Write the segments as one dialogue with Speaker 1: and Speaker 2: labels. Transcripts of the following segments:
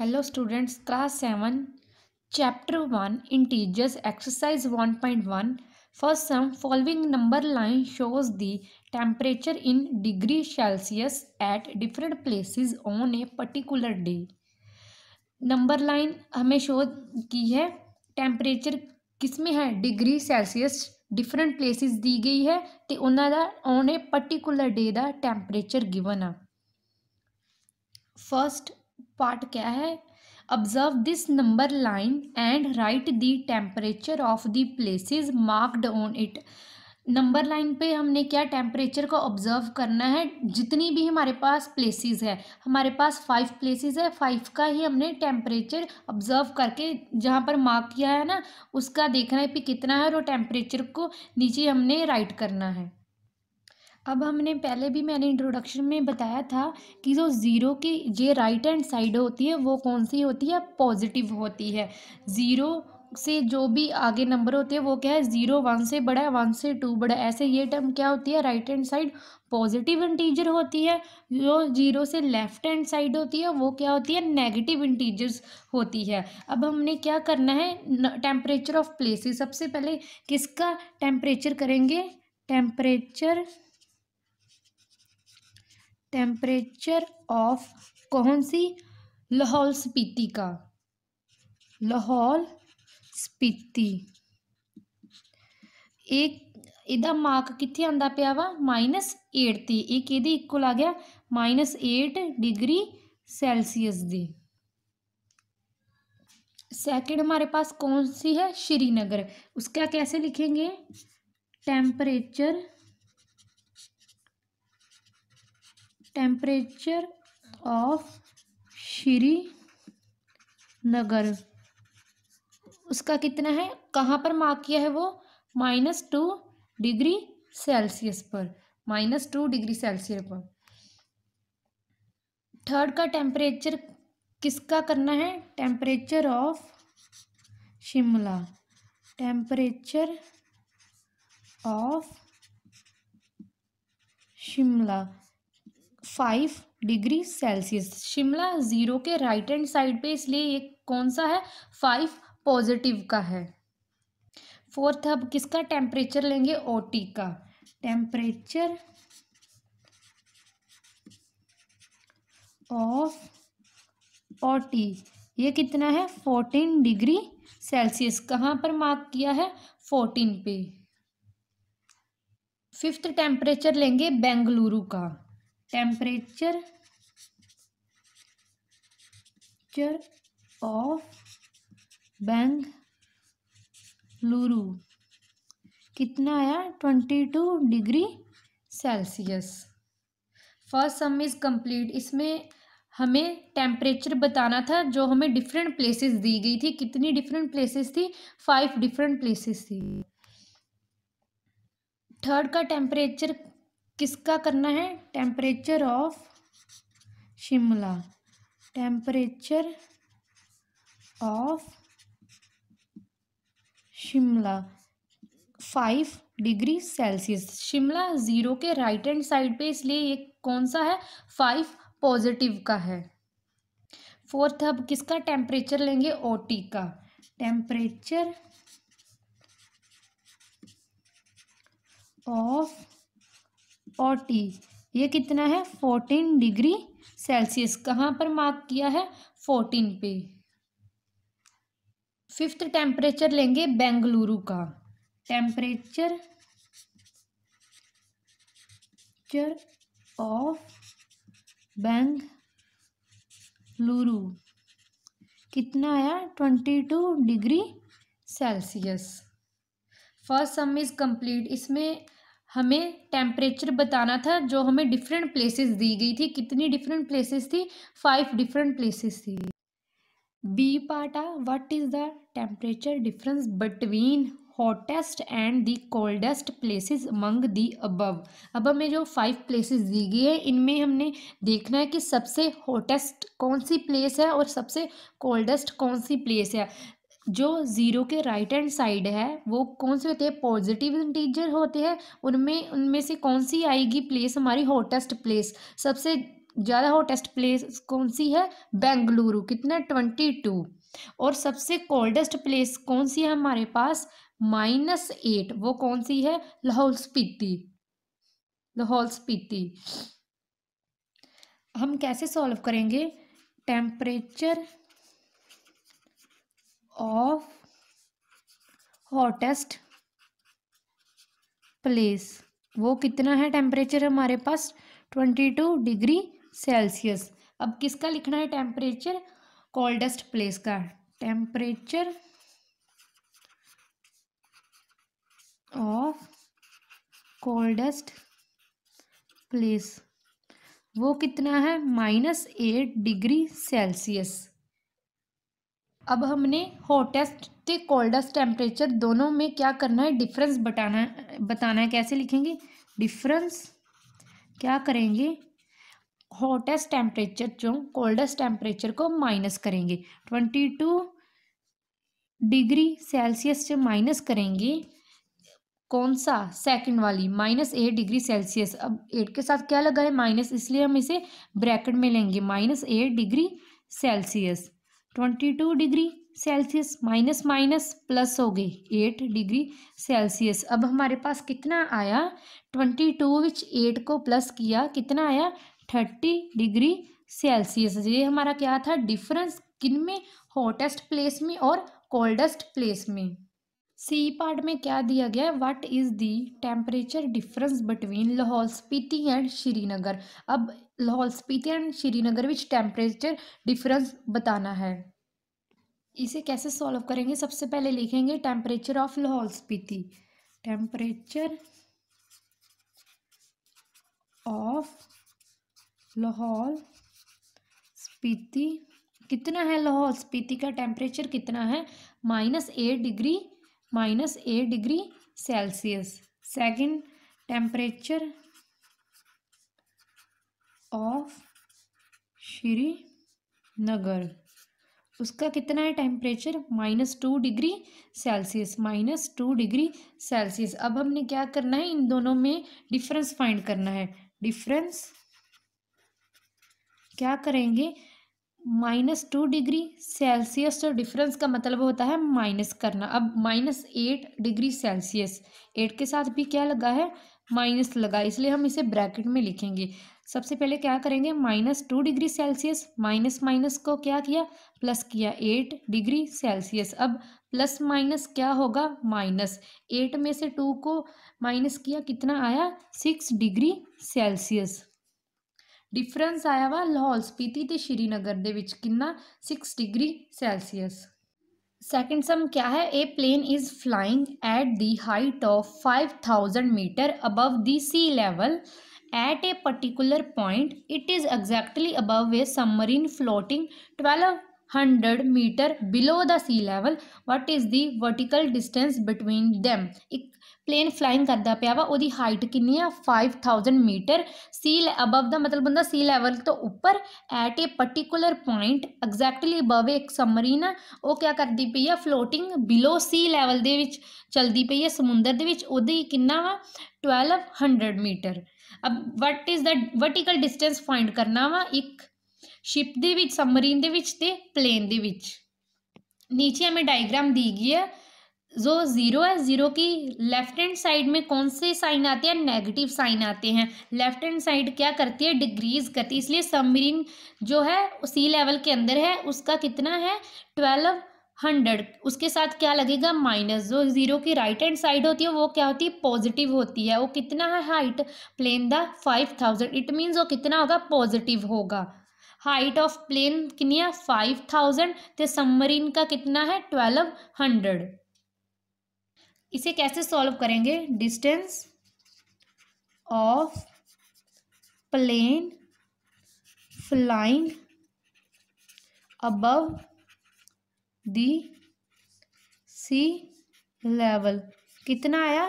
Speaker 1: hello students class seven chapter one integers exercise one point one first sum following number line shows the temperature in degree Celsius at different places on a particular day number line हमें show की है temperature किस में है degree Celsius different places दी गई है तो उन्होंने ऑन ए पर्टिकुलर डे का टेम्परेचर गिवन आ फर्स्ट पार्ट क्या है observe this number line and write the temperature of the places marked on it number line पे हमने क्या टेम्परेचर को ऑब्जर्व करना है जितनी भी हमारे पास प्लेसेस है हमारे पास फाइव प्लेसेस है फाइव का ही हमने टेम्परेचर ऑब्जर्व करके जहाँ पर मार्क किया है ना उसका देखना है कि कितना है और वो टेम्परेचर को नीचे हमने राइट करना है अब हमने पहले भी मैंने इंट्रोडक्शन में बताया था कि जो ज़ीरो की ये राइट हैंड साइड होती है वो कौन सी होती है पॉजिटिव होती है ज़ीरो से जो भी आगे नंबर होते हैं वो क्या है ज़ीरो वन से बड़ा है वन से टू बड़ा ऐसे ये टर्म क्या होती है right hand side positive integer होती है जो जीरो से लेफ्ट हैंड साइड होती है वो क्या होती है नेगेटिव इंटीजर्स होती है अब हमने क्या करना है टेम्परेचर ऑफ प्लेसेस सबसे पहले किसका टेम्परेचर करेंगे टेम्परेचर टेम्परेचर ऑफ कौन सी लाहौल स्पीति का लाहौल स्पीति एक मार्क ਇਹਦਾ ਮਾਰਕ ਕਿੱਥੇ ਆਂਦਾ ਪਿਆ ਵਾ -8 ਤੇ ਇਹ ਕਿਹਦੇ आ गया माइनस एट डिग्री सेल्सियस दी सेकंड हमारे पास कौन सी है श्रीनगर उसका कैसे लिखेंगे टेम्परेचर टेम्परेचर ऑफ श्रीनगर उसका कितना है कहाँ पर मार्क किया है वो माइनस टू डिग्री सेल्सियस पर माइनस टू डिग्री सेल्सियस पर थर्ड का टेम्परेचर किसका करना है temperature of Shimla temperature of Shimla five degree Celsius Shimla zero के राइट हैंड साइड पे इसलिए ये कौन सा है फाइव पॉजिटिव का है फोर्थ अब किसका टेम्परेचर लेंगे ओटी का टेम्परेचर ऑफ ओटी ये कितना है फोर्टीन डिग्री सेल्सियस कहाँ पर मार्क किया है फोर्टीन पे फिफ्थ टेम्परेचर लेंगे बेंगलुरु का टेम्परेचर चर ऑफ बैंग लुरु कितना आया twenty two degree Celsius first sum is complete इसमें हमें टेम्परेचर बताना था जो हमें डिफरेंट प्लेसेस दी गई थी कितनी डिफरेंट प्लेसेस थी फाइव डिफरेंट प्लेसेस थी थर्ड का टेम्परेचर किसका करना है temperature of Shimla temperature of Shimla five degree Celsius Shimla zero के राइट हैंड साइड पे इसलिए ये कौन सा है फाइव पॉजिटिव का है फोर्थ अब किसका टेम्परेचर लेंगे ओटी का टेम्परेचर ऑफ और टी ये कितना है फोर्टीन डिग्री सेल्सियस कहाँ पर मार्क किया है फोर्टीन पे फिफ्थ टेम्परेचर लेंगे बेंगलुरु का टेम्परेचर चर ऑफ बेंगलुरु कितना आया twenty two degree Celsius first sum is complete इसमें हमें टेम्परेचर बताना था जो हमें डिफरेंट प्लेसेस दी गई थी कितनी डिफरेंट प्लेसेस थी फाइव डिफरेंट प्लेसेस थी बी पार्ट आ what is the temperature difference between hottest and the coldest places among the above अब हमें जो फाइव प्लेसेस दी गई है इनमें हमने देखना है कि सबसे हॉटेस्ट कौन सी प्लेस है और सबसे कोल्डेस्ट कौन सी प्लेस है जो ज़ीरो के राइट हैंड साइड है वो कौन से होते हैं पॉजिटिव इंटीजर होते हैं उनमें उनमें से कौन सी आएगी प्लेस हमारी हॉटेस्ट प्लेस सबसे ज़्यादा हॉटेस्ट प्लेस कौन सी है बेंगलुरु कितना ट्वेंटी टू और सबसे कोल्डेस्ट प्लेस कौन सी है हमारे पास माइनस एट वो कौन सी है लाहौल स्पीति लाहौल स्पीति हम कैसे सॉल्व करेंगे टेम्परेचर of hottest place वो कितना है टेम्परेचर हमारे पास ट्वेंटी टू डिग्री सेल्सियस अब किसका लिखना है टेम्परेचर कोल्डेस्ट प्लेस का टेम्परेचर ऑफ कोल्डेस्ट प्लेस वो कितना है माइनस एट डिग्री सेल्सियस अब हमने हॉटेस्ट ते कोल्डेस्ट टेम्परेचर दोनों में क्या करना है डिफरेंस बताना बताना है कैसे लिखेंगे डिफरेंस क्या करेंगे हॉटेस्ट टेम्परेचर जो कोल्डेस्ट टेम्परेचर को माइनस करेंगे ट्वेंटी टू डिग्री सेल्सियस से माइनस करेंगे कौन सा सेकंड वाली माइनस एट डिग्री सेल्सियस अब एट के साथ क्या लगा है माइनस इसलिए हम इसे ब्रैकेट में लेंगे minus eight degree Celsius twenty two degree Celsius minus minus plus हो गए एट डिग्री सेल्सियस अब हमारे पास कितना आया ट्वेंटी टू विच एट को प्लस किया कितना आया थर्टी डिग्री सेल्सियस ये हमारा क्या था डिफरेंस किन में हॉटेस्ट प्लेस में और कोल्डेस्ट प्लेस में सी पार्ट में क्या दिया गया है what is the temperature difference between Lahaul Spiti and Srinagar अब लाहौल स्पीति एंड श्रीनगर में टेम्परेचर डिफरेंस बताना है इसे कैसे सॉल्व करेंगे सबसे पहले लिखेंगे temperature of Lahaul Spiti temperature of Lahaul Spiti कितना है लाहौल स्पीति का टेम्परेचर कितना है minus eight degree minus eight degree Celsius second temperature of Srinagar उसका कितना है temperature minus two degree Celsius minus two degree Celsius अब हमने क्या करना है इन दोनों में डिफरेंस फाइंड करना है डिफरेंस क्या करेंगे माइनस टू डिग्री सेल्सियस तो डिफरेंस का मतलब होता है माइनस करना अब minus eight degree Celsius eight के साथ भी क्या लगा है माइनस लगा इसलिए हम इसे ब्रैकेट में लिखेंगे सबसे पहले क्या करेंगे minus two degree Celsius minus minus को क्या किया प्लस किया एट डिग्री सेल्सियस अब प्लस माइनस क्या होगा माइनस एट में से टू को माइनस किया कितना आया सिक्स डिग्री सेल्सियस डिफरेंस आया वा लाहौल स्पीति तो श्रीनगर के ਵਿੱਚ ਕਿੰਨਾ 6 ਡਿਗਰੀ ਸੈਲਸੀਅਸ सम क्या है a plane is flying at the height of five thousand metre above the sea level at a particular point it is exactly above a submarine floating 1200 meter below the sea level what is the vertical distance between them ਇੱਕ plane flying ਕਰਦਾ ਪਿਆ ਵਾ ਉਹਦੀ height ਕਿੰਨੀ ਆ 5000 metre ਸੀ above ਦਾ ਮਤਲਬ ਹੁੰਦਾ ਸੀ level ਤੋਂ ਉੱਪਰ at a particular point exactly above ਇੱਕ ਸਬਮਰੀਨ ਆ ਉਹ ਕੀ ਕਰਦੀ ਪਈ ਆ ਫਲੋਟਿੰਗ ਬਿਲੋ ਸੀ ਲੈਵਲ ਦੇ ਵਿੱਚ ਚਲਦੀ ਪਈ ਆ ਸਮੁੰਦਰ ਦੇ ਵਿੱਚ ਉਹਦੀ ਕਿੰਨਾ ਵਾ 1200 ਮੀਟਰ अब what is the vertical distance find करना वा एक शिप ਦੇ ਵਿੱਚ ਸਬਮਰੀਨ प्लेन ਵਿੱਚ नीचे हमें डायग्राम दी गई है जो ज़ीरो है ज़ीरो की लेफ्ट हैंड साइड में कौन से साइन आते हैं नेगेटिव साइन आते हैं लेफ्ट हैंड साइड क्या करती है डिग्रीज करती है इसलिए सबमरीन जो है सी लेवल के अंदर है उसका कितना है ट्वेल्व हंड्रेड उसके साथ क्या लगेगा माइनस जो जीरो की राइट हैंड साइड होती है वो क्या होती है पॉजिटिव होती है वो कितना है height plane the five thousand it means वो कितना होगा पॉजिटिव होगा हाइट ऑफ प्लेन कितनी है फाइव थाउजेंड तो सबमरीन का कितना है ट्वेल्व हंड्रेड इसे कैसे सॉल्व करेंगे distance of plane flying above the sea level कितना आया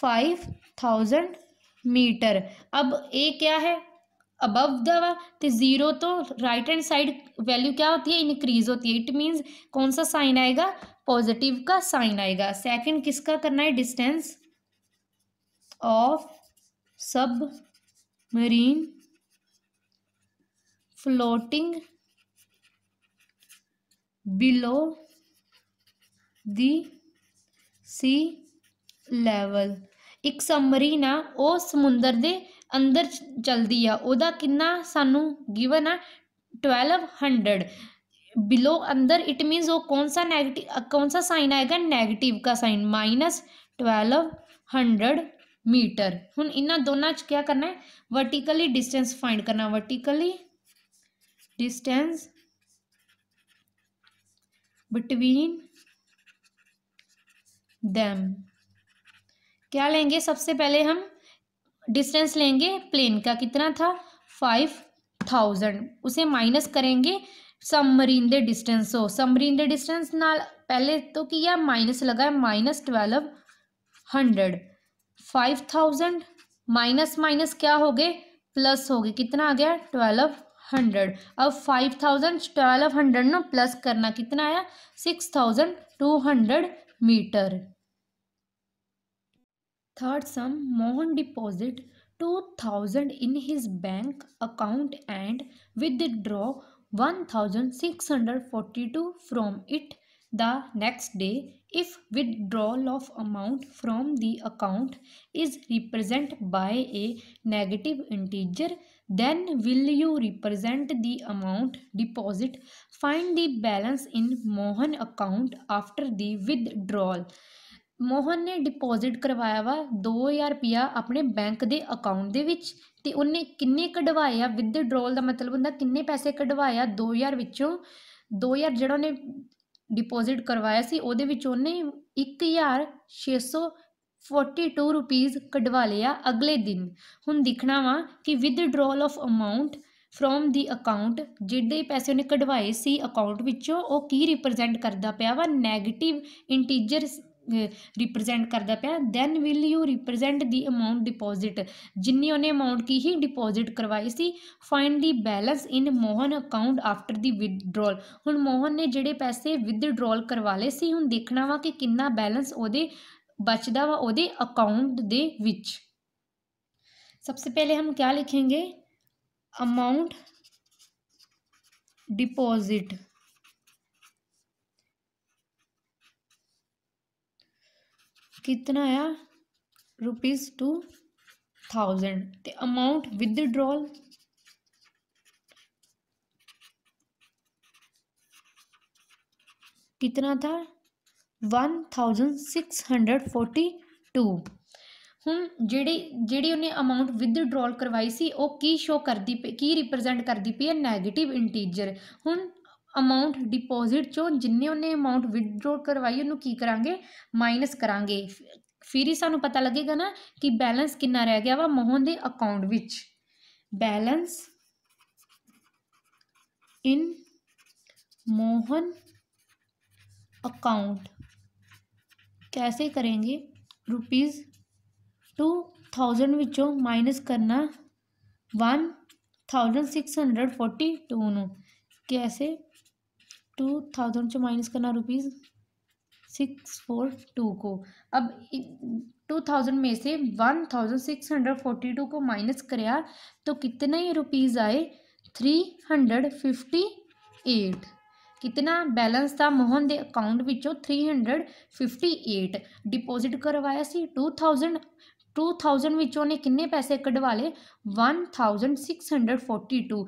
Speaker 1: फाइव थाउजेंड मीटर अब ए क्या है अबव द ज़ीरो तो राइट हैंड साइड वैल्यू क्या होती है इंक्रीज होती है इट मीन्स कौन सा साइन आएगा पॉजिटिव का साइन आएगा सेकंड किसका करना है distance of submarine floating the sea level एक ਇੱਕ ਸਮਰੀ वह समुद्र के अंदर चलती है वह कि सू गिवन है ट्वेल्व हंड्रड बिलो अंदर इट मीन्स वो कौन सा नैगेटिव कौन सा साइन आएगा नैगेटिव का sign minus twelve hundred metre हूँ इन्होंने दोनों क्या करना है वर्टिकली डिस्टेंस फाइंड करना वर्टिकली डिस्टेंस बिटवीन दैम क्या लेंगे सबसे पहले हम डिस्टेंस लेंगे प्लेन का कितना था फाइव थाउजेंड उसे माइनस करेंगे सबमरीन दे डिस्टेंस हो सबमरीन दे डिस्टेंस नाल पहले तो किया माइनस लगा minus twelve hundred five thousand minus minus क्या हो गए प्लस हो गए कितना आ गया ट्वेल्व हंड्रेड अब फाइव थाउजेंड ट्वेल्व हंड्रेड ना प्लस करना कितना आया six thousand two hundred metre third sum Mohan deposit two thousand in his bank account and withdraw one thousand six hundred forty two from it the next day if withdrawal of amount from the account is represent by a negative integer then will you represent the amount deposit find the balance in mohan account after the withdrawal Mohan ਨੇ deposit ਕਰਵਾਇਆ ਵਾ 2000 ਰੁਪਿਆ ਆਪਣੇ bank ਦੇ account ਦੇ ਵਿੱਚ ਤੇ ਉਹਨੇ ਕਿੰਨੇ ਕਢਵਾਏ ਆ ਵਿਦਡਰੋਲ ਦਾ ਮਤਲਬ ਹੁੰਦਾ ਕਿੰਨੇ ਪੈਸੇ ਕਢਵਾਏ ਆ 2000 ਵਿੱਚੋਂ 2000 ਜਿਹੜਾ ਉਹਨੇ ਡਿਪੋਜ਼ਿਟ ਕਰਵਾਇਆ ਸੀ ਉਹਦੇ ਵਿੱਚ ਉਹਨੇ 1642 ਰੁਪਏ ਕਢਵਾ ਲਿਆ ਅਗਲੇ ਦਿਨ ਹੁਣ ਦੇਖਣਾ ਵਾ ਕਿ withdrawal of amount from the account ਜਿਹੜੇ ਪੈਸੇ ਉਹਨੇ ਕਢਵਾਏ ਸੀ ਅਕਾਊਂਟ ਵਿੱਚੋਂ ਉਹ ਕੀ ਰਿਪਰੈਜ਼ੈਂਟ ਕਰਦਾ ਪਿਆ ਵਾ 네ਗੇਟਿਵ ਇੰਟੀਜਰ रिप्रजेंट करता पेआ then will you represent the amount deposit जिन्नी उ'नें अमाउंट की ही डिपोजिट करवाई सी find the balance in Mohan account after the withdrawal ਹੁਣ ਮੋਹਨ ਨੇ ਜਿਹੜੇ ਪੈਸੇ ਵਿਦਡਰਾਅਲ ਕਰਵਾ ਲਏ ਸੀ ਹੁਣ ਦੇਖਣਾ ਵਾ ਕਿ ਕਿੰਨਾ ਬੈਲੈਂਸ बचता वा वो अकाउंट दे सबसे पहले हम क्या लिखेंगे अमाउंट डिपोजिट कितना आया रुपीज टू थाउजेंड तो अमाउंट विदड्रॉल कितना था one thousand six hundred forty two हूँ जी जी उन्हें अमाउंट विदड्रॉल करवाई सी की शो करती पी की रिप्रजेंट करती पी है नैगेटिव इंटीजर हूँ ਅਮਾਉਂਟ ਡਿਪੋਜ਼ਿਟ ਚੋਂ ਜਿੰਨੇ ਉਹਨੇ ਅਮਾਉਂਟ ਵਿਡਡਰਾ ਕਰਵਾਈ ਉਹਨੂੰ ਕੀ ਕਰਾਂਗੇ ਮਾਈਨਸ ਕਰਾਂਗੇ ਫਿਰ ਹੀ ਸਾਨੂੰ ਪਤਾ ਲੱਗੇਗਾ ਨਾ ਕਿ ਬੈਲੈਂਸ ਕਿੰਨਾ ਰਹਿ ਗਿਆ ਵਾ ਮੋਹਨ ਦੇ ਅਕਾਊਂਟ ਵਿੱਚ ਬੈਲੈਂਸ ਇਨ ਮੋਹਨ ਅਕਾਊਂਟ ਕੈਸੇ ਕਰਾਂਗੇ ਰੁਪੀਸ 2000 ਵਿੱਚੋਂ ਮਾਈਨਸ ਕਰਨਾ 1642 ਨੂੰ कैसे टू थाउजेंड से माइनस करना रुपीज़ सिक्स फोर टू को अब टू थाउजेंड में से one thousand six hundred forty two को माइनस कराया तो कितने ही रुपीज़ आए थ्री हंड्रेड फिफ्टी एट कितना बैलेंस था मोहन के अकाउंट में three hundred fifty eight deposit करवाया टू थाउजेंड टू थाउजेंड में किन्ने पैसे कढ़वा ले one thousand six hundred forty two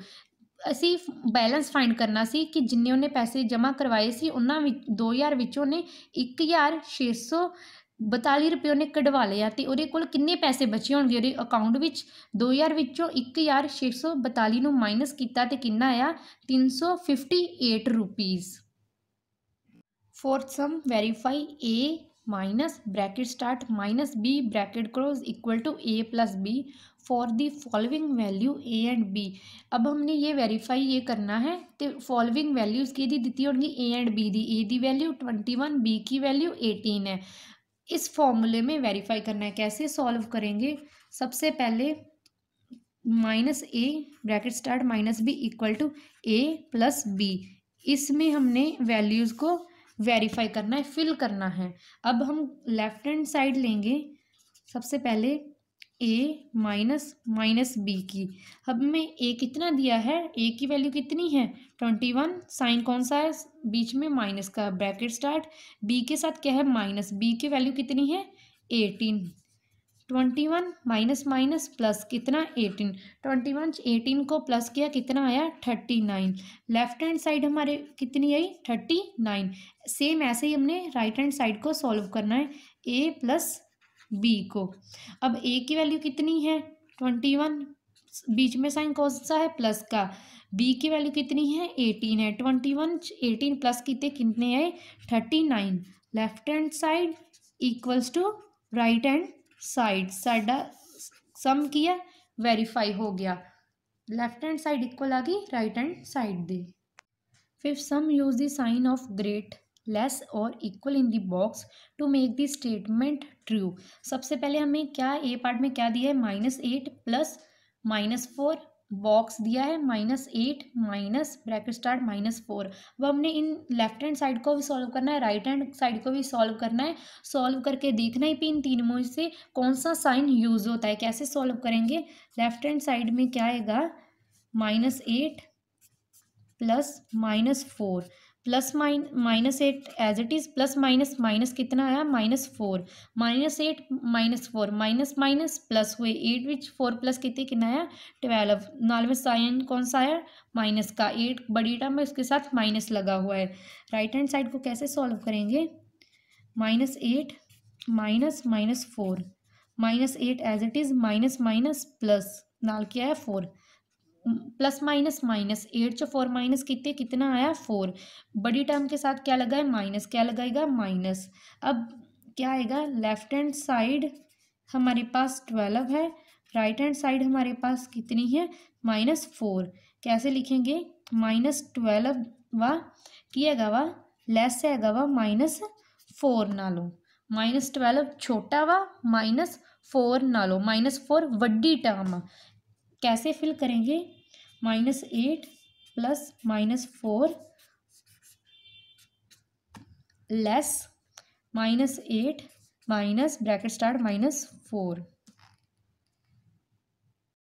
Speaker 1: ਅਸੀਂ ਬੈਲੈਂਸ ਫਾਈਂਡ ਕਰਨਾ ਸੀ ਕਿ ਜਿੰਨੇ ਉਹਨੇ ਪੈਸੇ ਜਮ੍ਹਾਂ ਕਰਵਾਏ ਸੀ ਉਹਨਾਂ ਵਿੱਚ 2000 ਵਿੱਚੋਂ ਨੇ 1642 ਰੁਪਏ ਉਹਨੇ ਕਢਵਾ ਲਿਆ ਤੇ ਉਹਦੇ ਕੋਲ ਕਿੰਨੇ ਪੈਸੇ ਬਚੇ ਹੋਣਗੇ ਉਹਦੇ ਅਕਾਊਂਟ ਵਿੱਚ 2000 ਵਿੱਚੋਂ 1642 ਨੂੰ ਮਾਈਨਸ ਕੀਤਾ ਤੇ ਕਿੰਨਾ ਆਇਆ 358 rupees fourth sum verify A minus bracket start minus B bracket close equal to A plus B for the following value A and B अब हमने ये वेरीफाई ये करना है तो फॉलोइंग वैल्यूज़ के दी दी होगी ए एंड बी दी ए दी वैल्यू ट्वेंटी वन बी की वैल्यू एटीन है इस फॉर्मूले में वेरीफाई करना है कैसे सॉल्व करेंगे सबसे पहले minus A bracket start minus B equal to A plus B इसमें हमने वैल्यूज़ को वेरीफाई करना है फिल करना है अब हम लेफ्ट हैंड साइड लेंगे सबसे पहले ए माइनस माइनस बी की अब हमें ए कितना दिया है ए की वैल्यू कितनी है ट्वेंटी वन साइन कौन सा है बीच में माइनस का ब्रैकेट स्टार्ट बी के साथ क्या है माइनस बी की वैल्यू कितनी है eighteen twenty one minus minus plus कितना एटीन ट्वेंटी वन एटीन को प्लस किया कितना आया thirty nine left hand side हमारे कितनी आई थर्टी नाइन सेम ऐसे ही हमने राइट हैंड साइड को सॉल्व करना है ए प्लस बी को अब ए की वैल्यू कितनी है ट्वेंटी वन बीच में साइन कौन सा है प्लस का बी की वैल्यू कितनी है एटीन है ट्वेंटी वन एटीन प्लस कितने कितने हैं thirty nine left hand side equals to right hand side साडा सम किया वेरीफाई हो गया लेफ्ट हैंड साइड इक्वल आ गई राइट हैंड साइड दे fifth sum use the sign of great less और equal in the box to make the statement true सबसे पहले हमें क्या ए पार्ट में क्या दिया है minus eight plus minus four box दिया है minus eight minus bracket start minus four अब हमने इन लेफ्ट हैंड साइड को भी सॉल्व करना है राइट हैंड साइड को भी सॉल्व करना है सॉल्व करके देखना है कि इन तीन में से कौन सा साइन यूज़ होता है कैसे सॉल्व करेंगे लेफ्ट हैंड साइड में क्या आएगा minus eight plus minus four plus माइन minus eight as it is plus minus minus कितना आया minus four minus eight minus four minus minus plus हुए एट विच फोर प्लस कितने कितना आया ट्वेल्व नाल में साइन कौन सा आया माइनस का एट बड़ी टर्म है उसके साथ माइनस लगा हुआ है राइट हैंड साइड को कैसे सॉल्व करेंगे minus eight minus minus four minus eight as it is minus minus plus नाल क्या है four plus minus minus eight चो फोर माइनस कितने कितना आया फोर बड़ी टर्म के साथ क्या लगा है माइनस क्या लगाएगा माइनस अब क्या आएगा लेफ्ट हैंड साइड हमारे पास ट्वेल्व है राइट हैंड साइड हमारे पास कितनी है माइनस फोर कैसे लिखेंगे माइनस ट्वेल्व व की वा लेस है वा माइनस फोर ना लो माइनस ट्वेल्व छोटा वा माइनस फोर ना लो माइनस फोर वड्डी टर्म कैसे फिल करेंगे minus 8 plus minus 4 less minus 8 minus bracket start minus 4